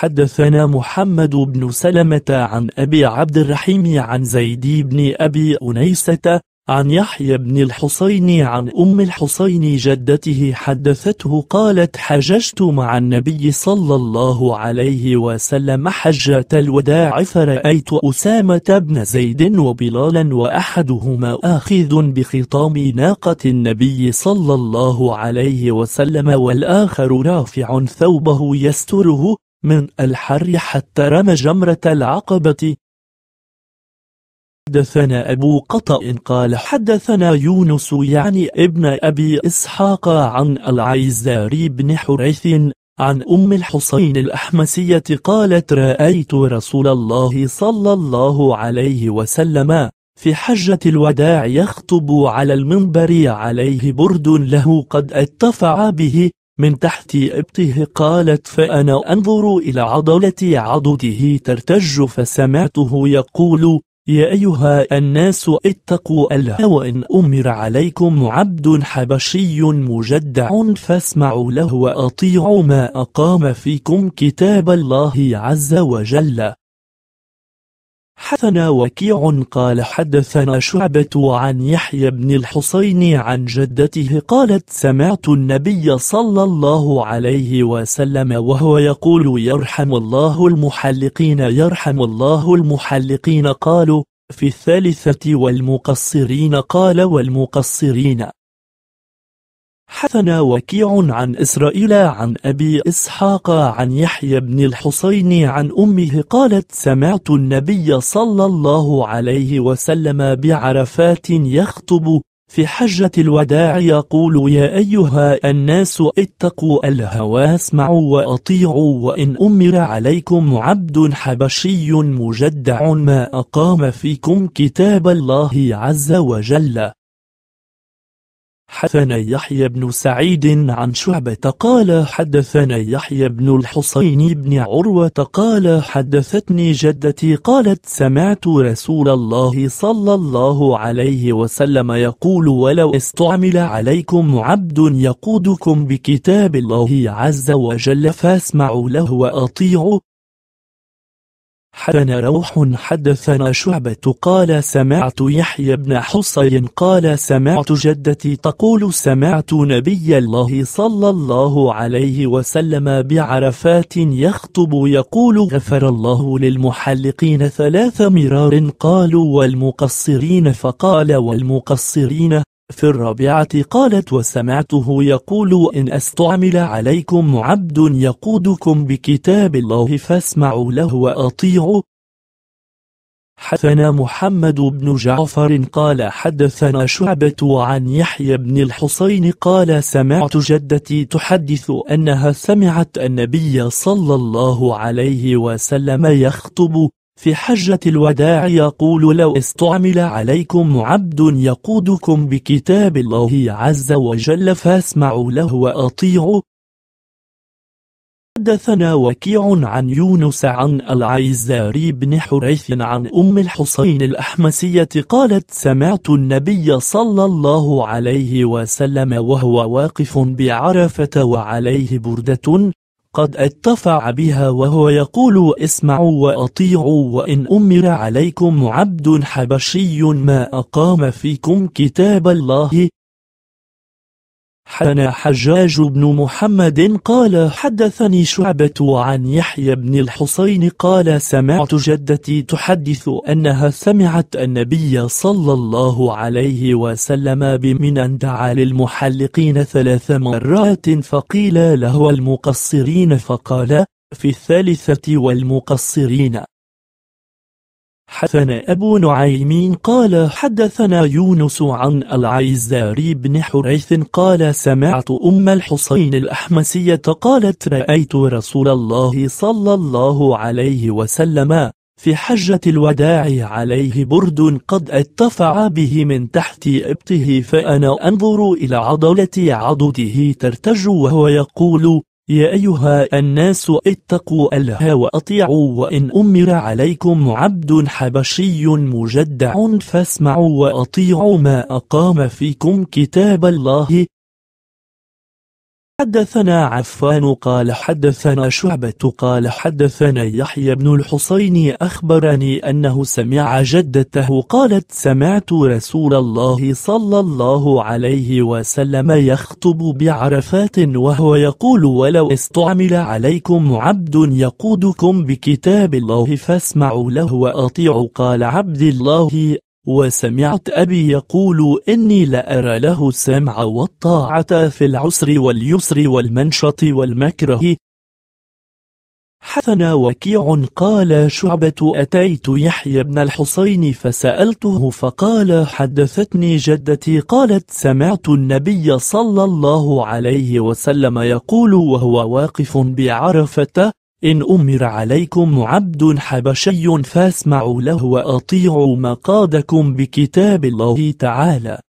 حدثنا محمد بن سلمة عن أبي عبد الرحيم عن زيد بن أبي أنيسة عن يحيى بن الحسين عن أم الحسين جدته حدثته قالت حججت مع النبي صلى الله عليه وسلم حجة الوداع فرأيت أسامة بن زيد وبلالا وأحدهما آخذ بخطام ناقة النبي صلى الله عليه وسلم والآخر رافع ثوبه يستره من الحر حتى رمى جمرة العقبة حدثنا أبو قطأ قال حدثنا يونس يعني ابن أبي إسحاق عن العيزاري بن حريث عن أم الحسين الأحمسية قالت رأيت رسول الله صلى الله عليه وسلم في حجة الوداع يخطب على المنبر عليه برد له قد اتفع به من تحت إبطه قالت فأنا أنظر إلى عضلة عضده ترتج فسمعته يقول يا أيها الناس اتقوا الله وإن أمر عليكم عبد حبشي مجدع فاسمعوا له وأطيعوا ما أقام فيكم كتاب الله عز وجل حدثنا وكيع قال حدثنا شعبة عن يحيى بن الحسين عن جدته قالت سمعت النبي صلى الله عليه وسلم وهو يقول يرحم الله المحلقين يرحم الله المحلقين قالوا في الثالثة والمقصرين قال والمقصرين حدثنا وكيع عن إسرائيل عن أبي إسحاق عن يحيى بن الحسين عن أمه قالت سمعت النبي صلى الله عليه وسلم بعرفات يخطب في حجة الوداع يقول يا أيها الناس اتقوا الهوى اسمعوا وأطيعوا وإن أمر عليكم عبد حبشي مجدع ما أقام فيكم كتاب الله عز وجل حدثنا يحيى بن سعيد عن شعبة قال حدثنا يحيى بن الحصين بن عروة قال حدثتني جدتي قالت سمعت رسول الله صلى الله عليه وسلم يقول ولو استعمل عليكم عبد يقودكم بكتاب الله عز وجل فاسمعوا له وأطيعوا حدثنا روح حدثنا شعبة قال سمعت يحيى بن حصي قال سمعت جدتي تقول سمعت نبي الله صلى الله عليه وسلم بعرفات يخطب يقول غفر الله للمحلقين ثلاث مرار قالوا والمقصرين فقال والمقصرين في الرابعة قالت وسمعته يقول إن استعمل عليكم عبد يقودكم بكتاب الله فاسمعوا له وأطيعوا حدثنا محمد بن جعفر قال حدثنا شعبة عن يحيى بن الحسين قال سمعت جدتي تحدث أنها سمعت النبي صلى الله عليه وسلم يخطب في حجة الوداع يقول لو استعمل عليكم عبد يقودكم بكتاب الله عز وجل فاسمعوا له وأطيعوا حدثنا وكيع عن يونس عن العيزاري بن حريث عن أم الحسين الأحمسية قالت سمعت النبي صلى الله عليه وسلم وهو واقف بعرفة وعليه بردة قد اتفع بها وهو يقول اسمعوا وأطيعوا وإن أمر عليكم عبد حبشي ما أقام فيكم كتاب الله حدثنا حجاج بن محمد قال حدثني شعبة عن يحيى بن الحسين قال سمعت جدتي تحدث أنها سمعت النبي صلى الله عليه وسلم بمن دعا للمحلقين ثلاث مرات فقيل له المقصرين فقال في الثالثة والمقصرين حدثنا أبو نعيم قال حدثنا يونس عن العيزاري بن حريث قال سمعت أم الحسين الأحمسية قالت رأيت رسول الله صلى الله عليه وسلم في حجة الوداع عليه برد قد اتفع به من تحت إبطه فأنا أنظر إلى عضلة عضده ترتج وهو يقول يا أيها الناس اتقوا الله وأطيعوا وإن أمر عليكم عبد حبشي مجدع فاسمعوا وأطيعوا ما أقام فيكم كتاب الله حدثنا عفان قال حدثنا شعبة قال حدثنا يحيى بن الحصين أخبرني أنه سمع جدته قالت سمعت رسول الله صلى الله عليه وسلم يخطب بعرفات وهو يقول ولو استعمل عليكم عبد يقودكم بكتاب الله فاسمعوا له وأطيعوا قال عبد الله وسمعت أبي يقول إني لأرى له السمع والطاعة في العسر واليسر والمنشط والمكره حثنا وكيع قال شعبة أتيت يحيى بن الحسين فسألته فقال حدثتني جدتي قالت سمعت النبي صلى الله عليه وسلم يقول وهو واقف بعرفة إن أمر عليكم عبد حبشي فاسمعوا له وأطيعوا مقادكم بكتاب الله تعالى